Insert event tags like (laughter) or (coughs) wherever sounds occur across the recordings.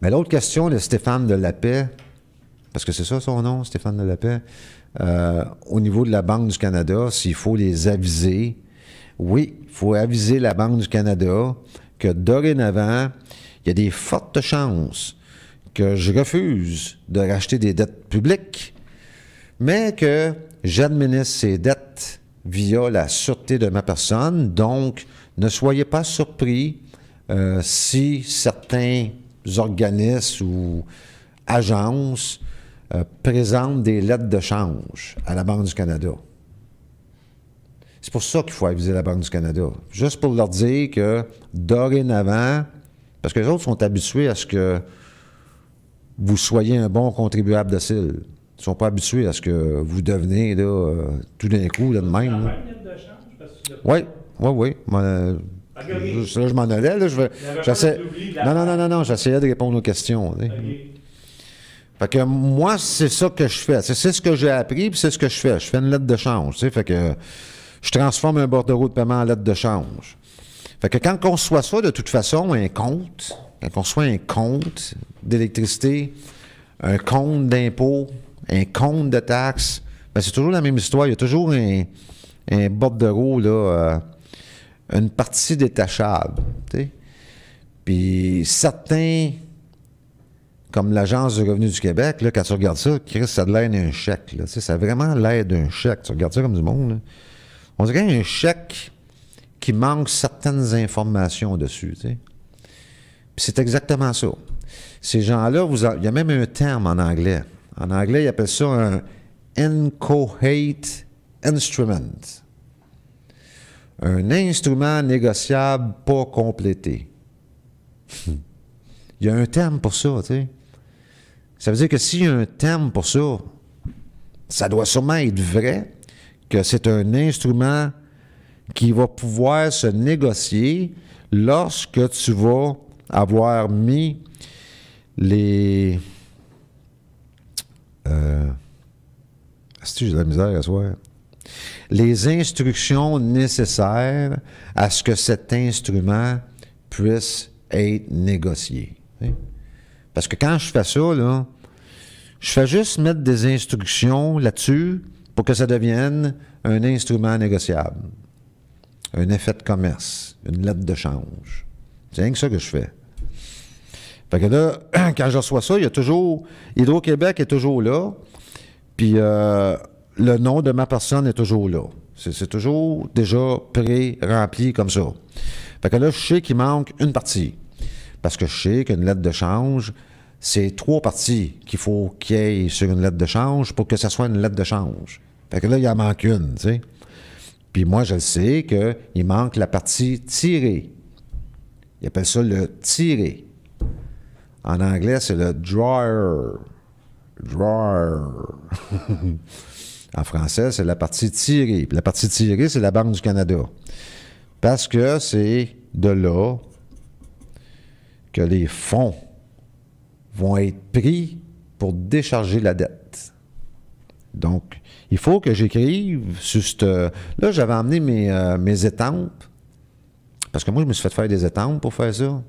Mais l'autre question de Stéphane de la Paix, parce que c'est ça son nom, Stéphane de la Paix, euh, au niveau de la Banque du Canada, s'il faut les aviser, oui, il faut aviser la Banque du Canada que dorénavant, il y a des fortes chances que je refuse de racheter des dettes publiques, mais que j'administre ces dettes via la sûreté de ma personne. Donc, ne soyez pas surpris euh, si certains organismes ou agences euh, présentent des lettres de change à la Banque du Canada. C'est pour ça qu'il faut aviser la Banque du Canada. Juste pour leur dire que dorénavant, parce que les autres sont habitués à ce que vous soyez un bon contribuable docile. Ils ne sont pas habitués à ce que vous devenez là, euh, tout d'un coup là, de même. Oui, oui, oui. Je, je m'en allais. je non, non, non, non, non, j'essayais de répondre aux questions. que moi, c'est ça que je fais. C'est ce que j'ai appris, et c'est ce que je fais. Je fais une lettre de change. Fait que je transforme un bordereau de paiement en lettre de change. Fait que quand on soit ça, de toute façon, un compte, quand soit un compte d'électricité, un compte d'impôt, un compte de taxes, ben c'est toujours la même histoire. Il y a toujours un, un bordereau là. Euh, une partie détachable. Puis certains, comme l'Agence du revenu du Québec, là, quand tu regardes ça, Chris, ça a l'air d'un chèque. ça a vraiment l'air d'un chèque. Tu regardes ça comme du monde. On dirait un chèque qui manque certaines informations dessus. Puis c'est exactement ça. Ces gens-là, il y a même un terme en anglais. En anglais, ils appellent ça un incohate instrument un instrument négociable pas complété. (laughs) Il y a un terme pour ça, tu sais. Ça veut dire que s'il y a un terme pour ça, ça doit sûrement être vrai que c'est un instrument qui va pouvoir se négocier lorsque tu vas avoir mis les. Est-ce euh, que j'ai de la misère à soir les instructions nécessaires à ce que cet instrument puisse être négocié. Parce que quand je fais ça, là, je fais juste mettre des instructions là-dessus pour que ça devienne un instrument négociable, un effet de commerce, une lettre de change. C'est rien que ça que je fais. Fait que là, (clears throat) quand je reçois ça, il y a toujours. Hydro-Québec est toujours là. Puis euh, le nom de ma personne est toujours là. C'est toujours déjà pré-rempli comme ça. Fait que là, je sais qu'il manque une partie. Parce que je sais qu'une lettre de change, c'est trois parties qu'il faut qu'il y ait sur une lettre de change pour que ça soit une lettre de change. Fait que là, il en manque une, tu sais. Puis moi, je le sais qu'il manque la partie tirée. Il appelle ça le tiré. En anglais, c'est le drawer. Drawer. (laughs) En français, c'est la partie tirée. la partie tirée, c'est la Banque du Canada. Parce que c'est de là que les fonds vont être pris pour décharger la dette. Donc, il faut que j'écrive sur cette... Là, j'avais emmené mes, euh, mes étampes, parce que moi, je me suis fait faire des étampes pour faire ça.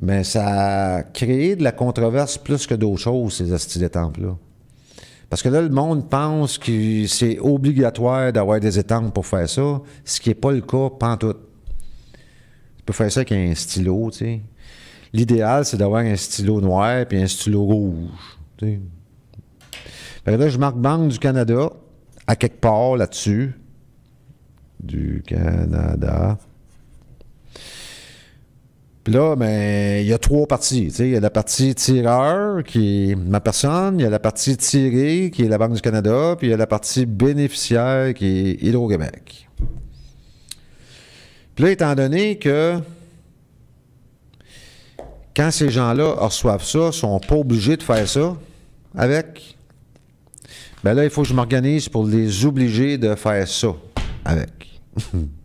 Mais ça a créé de la controverse plus que d'autres choses, ces astuces d'étampes-là. Parce que là, le monde pense que c'est obligatoire d'avoir des étangs pour faire ça, ce qui n'est pas le cas pantoute. Tu peux faire ça avec un stylo, tu sais. L'idéal, c'est d'avoir un stylo noir puis un stylo rouge. là, je marque Banque du Canada à quelque part là-dessus. Du Canada. Puis là, ben, il y a trois parties. Il y a la partie tireur, qui est ma personne, il y a la partie tirée, qui est la Banque du Canada, puis il y a la partie bénéficiaire, qui est Hydro-Québec. Puis là, étant donné que quand ces gens-là reçoivent ça, ne sont pas obligés de faire ça avec, ben là, il faut que je m'organise pour les obliger de faire ça avec. (laughs)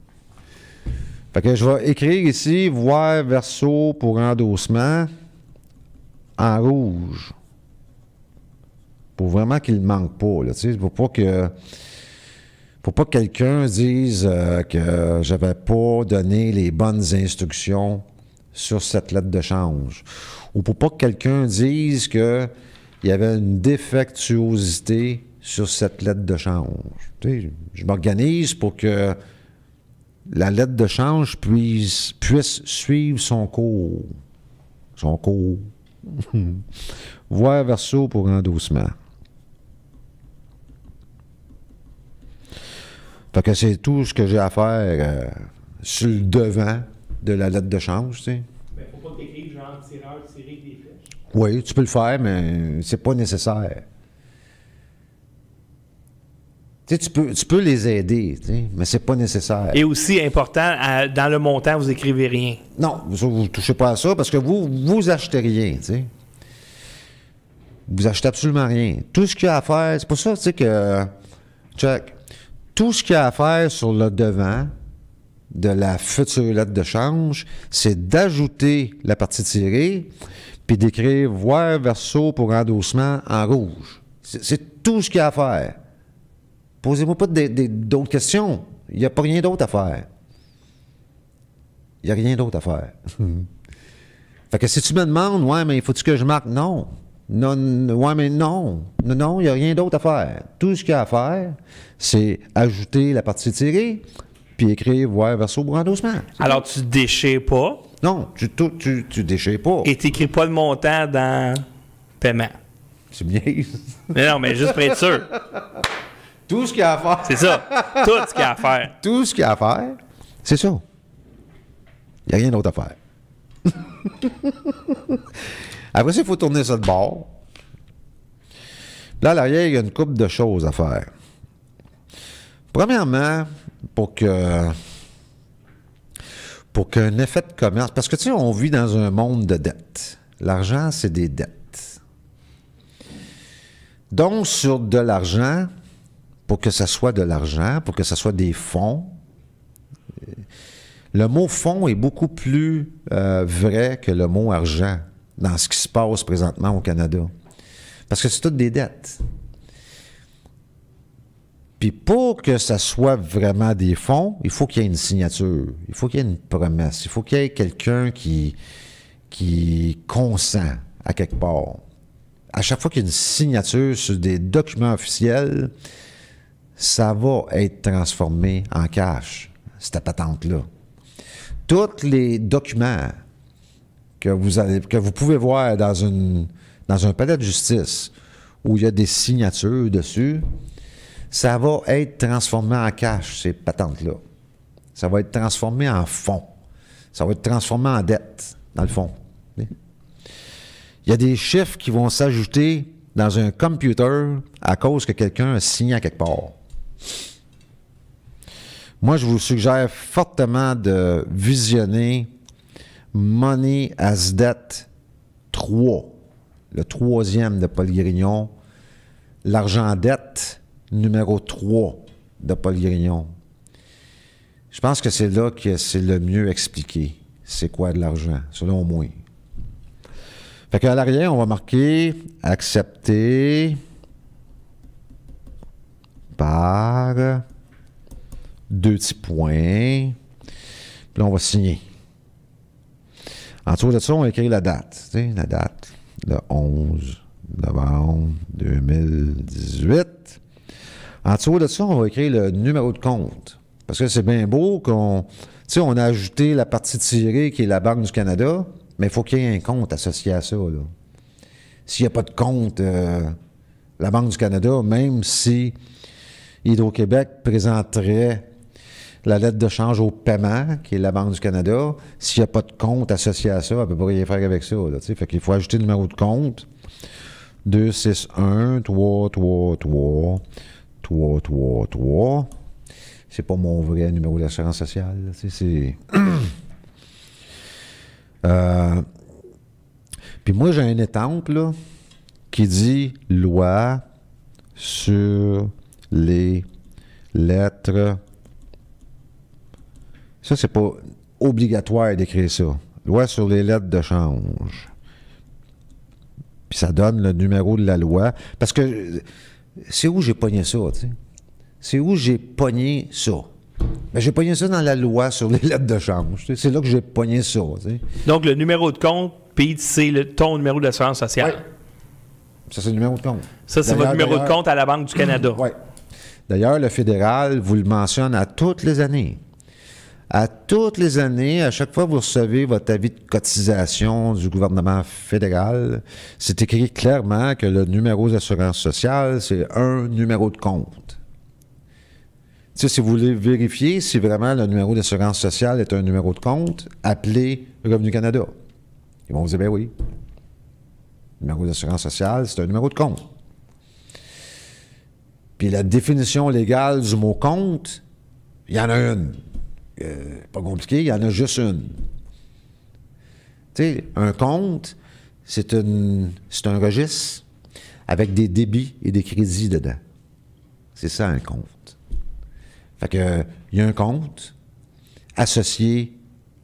je vais écrire ici voir verso pour endossement en rouge. Pour vraiment qu'il ne manque pas. Là, pour pas que. Pour pas que quelqu'un dise euh, que j'avais pas donné les bonnes instructions sur cette lettre de change. Ou pour pas que quelqu'un dise que il y avait une défectuosité sur cette lettre de change. je m'organise pour que la lettre de change puisse, puisse suivre son cours. Son cours. (laughs) Voir verso pour doucement. Fait que c'est tout ce que j'ai à faire euh, sur le devant de la lettre de change, tu sais. faut pas genre tireur, des flèches. Oui, tu peux le faire, mais c'est pas nécessaire. Tu, peux, les aider, mais ce mais c'est pas nécessaire. Et aussi important, dans le montant, vous écrivez rien. Non, vous ne touchez pas à ça parce que vous, vous achetez rien. Tu Vous achetez absolument rien. Tout ce qu'il y a à faire, c'est pour ça tu sais, que. Check. Tout ce qu'il y a à faire sur le devant de la future lettre de change, c'est d'ajouter la partie tirée, puis d'écrire voir verso pour endossement en rouge. C'est tout ce qu'il y a à faire. Posez-moi pas d'autres questions. Il n'y a pas rien d'autre à faire. Il n'y a rien d'autre à faire. (laughs) fait que si tu me demandes, ouais, mais faut-tu que je marque? Non. Non, ouais, mais non. Non, il n'y a rien d'autre à faire. Tout ce qu'il y a à faire, c'est ajouter la partie tirée, puis écrire voir verso pour doucement. Alors, tu déchets pas. Non, tu, ne pas. Et tu n'écris pas le montant dans paiement. C'est bien. Mais non, mais juste pour être sûr. (laughs) Tout ce qu'il y a à faire. C'est ça. Tout ce qu'il y a à faire. (laughs) Tout ce qu'il y a à faire, c'est ça. Il n'y a rien d'autre à faire. (laughs) Après ça, il faut tourner ça de bord. Là, à l'arrière, il y a une couple de choses à faire. Premièrement, pour que pour qu'un effet de commerce, parce que tu sais, on vit dans un monde de dettes. L'argent, c'est des dettes. Donc, sur de l'argent, pour que ça soit de l'argent, pour que ça soit des fonds. Euh, le mot fonds est beaucoup plus euh, vrai que le mot argent dans ce qui se passe présentement au Canada. Parce que c'est toutes des dettes. Puis pour que ça soit vraiment des fonds, il faut qu'il y ait une signature, il faut qu'il y ait une promesse, il faut qu'il y ait quelqu'un qui, qui consent à quelque part. À chaque fois qu'il y a une signature sur des documents officiels, ça va être transformé en cash, cette patente-là. Tous les documents que vous, pouvez voir dans, un palais de justice où il y a des signatures dessus, ça va être transformé en cash, ces patentes-là. Ça va être transformé en fonds. Ça va être transformé en dette, dans le fond. Il y a des chiffres qui vont s'ajouter dans un computer à cause que quelqu'un a signé à quelque part. Moi, je vous suggère fortement de visionner Money as Debt 3, le troisième de Paul Grignon, L'argent dette numéro 3 de Paul Grignon. Je pense que c'est là que c'est le mieux expliqué. C'est quoi de l'argent, selon moi. Fait qu'à l'arrière, on va marquer accepter par deux petits points. Puis là, on va signer. En dessous de ça, on va écrire la date. la date, le 11 novembre 2018. En dessous de ça, on va écrire le numéro de compte. Parce que c'est bien beau qu'on. Tu sais, on a ajouté la partie tirée qui est la Banque du Canada, mais faut il faut qu'il y ait un compte associé à ça. S'il n'y a pas de compte, euh, la Banque du Canada, même si Hydro-Québec présenterait la lettre de change au paiement, qui est la Banque du Canada. S'il n'y a pas de compte associé à ça, elle ne peut pas rien faire avec ça. Là, fait qu'il faut ajouter le numéro de compte. 261 6, 1, 3, 3, 3, 3, 3, 3. C'est pas mon vrai numéro d'assurance sociale. C'est. (coughs) Euh, puis moi, j'ai un étampe là, qui dit loi sur les lettres. Ça, c'est pas obligatoire d'écrire ça. Loi sur les lettres de change. Puis ça donne le numéro de la loi. Parce que c'est où j'ai pogné ça, tu sais? C'est où j'ai pogné ça. mais ben, j'ai pogné ça dans la loi sur les lettres de change. C'est là que j'ai pogné ça. sais. Donc, le numéro de compte, Pete, c'est ton numéro de l'assurance sociale. Ça, c'est le numéro de compte. Ça, c'est votre numéro de compte à la Banque du Canada. oui. D'ailleurs, le fédéral vous le mentionne à toutes les années. À toutes les années, à chaque fois que vous recevez votre avis de cotisation du gouvernement fédéral, c'est écrit clairement que le numéro d'assurance sociale, c'est un numéro de compte. si vous voulez vérifier si vraiment le numéro d'assurance sociale est un numéro de compte, appelez Revenu Canada. Ils vont vous dire, ben oui, le numéro d'assurance sociale, c'est un numéro de compte. Puis la définition légale du mot compte, il y en a une. Euh, pas compliqué, il y en a juste une. Tu sais, un compte, c'est un registre avec des débits et des crédits dedans. C'est ça un compte. Fait que il y a un compte associé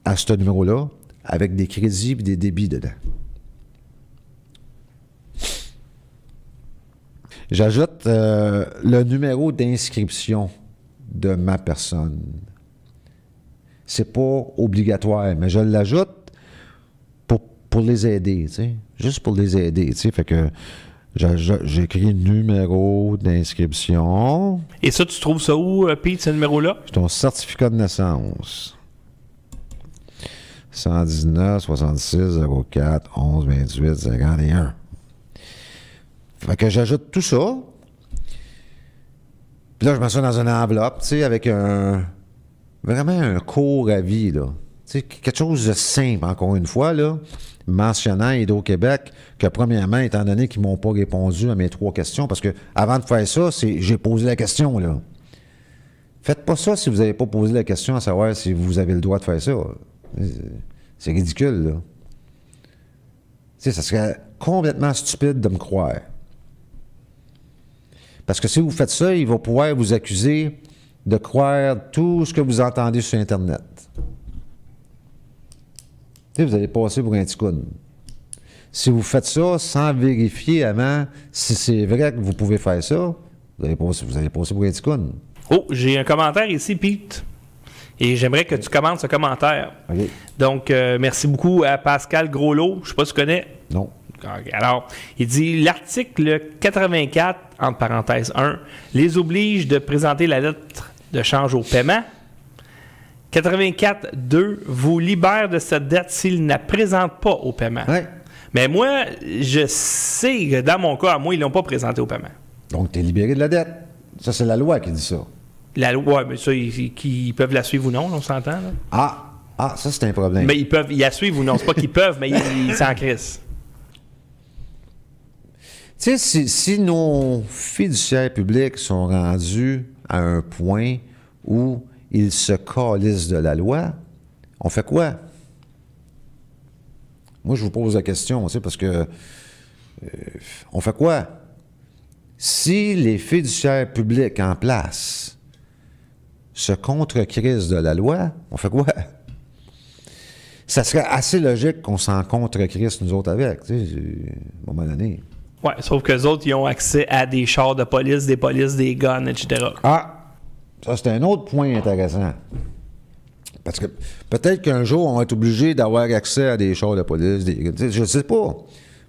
à ce numéro-là avec des crédits et des débits dedans. J'ajoute euh, le numéro d'inscription de ma personne. C'est pas obligatoire, mais je l'ajoute pour, pour, les aider, tu sais. Juste pour les aider, tu sais. Fait que j'écris numéro d'inscription. Et ça, tu trouves ça où, euh, Pete, ce numéro-là? C'est ton certificat de naissance. 119 66 04 11 28 51. Fait que j'ajoute tout ça. Puis là, je mets ça dans une enveloppe, tu sais, avec un. Vraiment un court avis, là. Tu sais, quelque chose de simple, encore une fois, là. Mentionnant Hydro-Québec que, premièrement, étant donné qu'ils m'ont pas répondu à mes trois questions, parce que avant de faire ça, j'ai posé la question, là. Faites pas ça si vous n'avez pas posé la question à savoir si vous avez le droit de faire ça. C'est ridicule, là. Tu ça serait complètement stupide de me croire. Parce que si vous faites ça, il va pouvoir vous accuser de croire tout ce que vous entendez sur Internet. vous allez passer pour un ticoune. Si vous faites ça sans vérifier avant si c'est vrai que vous pouvez faire ça, vous allez passer, pour un ticoune. Oh, j'ai un commentaire ici, Pete. Et j'aimerais que tu commentes ce commentaire. Donc, euh, merci beaucoup à Pascal Groslot. Je ne sais pas si tu connais. Non. Alors, il dit l'article 84, entre parenthèses 1, les oblige de présenter la lettre de change au paiement. 84, 2, vous libère de cette dette s'il ne la présente pas au paiement. Mais moi, je sais que dans mon cas, moi, ils ne l'ont pas présenté au paiement. Donc, tu es libéré de la dette. Ça, c'est la loi qui dit ça. La loi, mais ça, ils, peuvent la suivre ou non, on s'entend. Ah, ah, ça, c'est un problème. Mais ils peuvent, ils la suivent ou non. C'est pas qu'ils peuvent, mais ils s'en crissent sais, si, nos fiduciaires publics sont rendus à un point où ils se coalisent de la loi, on fait quoi? Moi, je vous pose la question, tu parce que euh, on fait quoi? Si les fiduciaires publics en place se contre de la loi, on fait quoi? Ça serait assez logique qu'on s'en contre nous autres avec, tu à un moment donné. Ouais, sauf les autres, ils ont accès à des chars de police, des polices, des guns, etc. Ah, ça c'est un autre point intéressant. Parce que peut-être qu'un jour, on va être obligé d'avoir accès à des chars de police. Des... Je ne sais pas.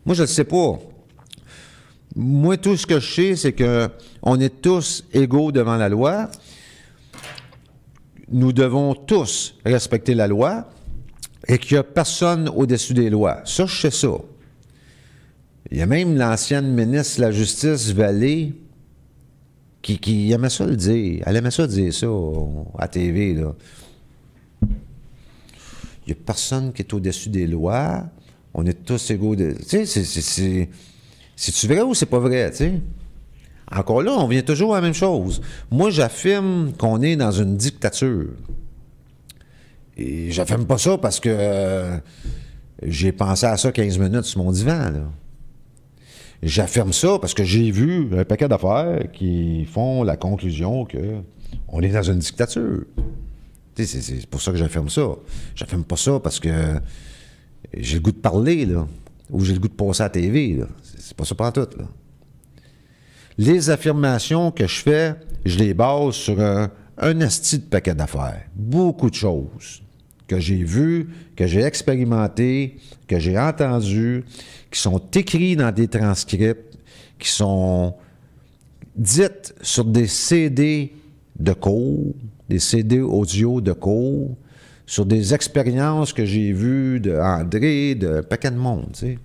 Moi, je ne sais pas. Moi, tout ce que je sais, c'est que on est tous égaux devant la loi. Nous devons tous respecter la loi et qu'il n'y a personne au-dessus des lois. Ça, je sais ça. Il y a même l'ancienne ministre de la Justice, Vallée, qui, qui, aimait ça le dire. Elle aimait ça dire ça à TV. Là. Il n'y a personne qui est au-dessus des lois. On est tous égaux. De... Tu sais, c'est-tu vrai ou c'est pas vrai? Tu sais? Encore là, on vient toujours à la même chose. Moi, j'affirme qu'on est dans une dictature. Et j'affirme pas ça parce que euh, j'ai pensé à ça 15 minutes sur mon divan. Là. J'affirme ça parce que j'ai vu un paquet d'affaires qui font la conclusion que on est dans une dictature. C'est pour ça que j'affirme ça. J'affirme pas ça parce que j'ai le goût de parler, là, ou j'ai le goût de passer à la TV. C'est pas ça pour tout. Les affirmations que je fais, je les base sur un, un asti de paquet d'affaires. Beaucoup de choses que j'ai vu, que j'ai expérimenté, que j'ai entendu, qui sont écrits dans des transcripts, qui sont dites sur des CD de cours, des CD audio de cours, sur des expériences que j'ai vues de André, de paquet de monde, tu sais.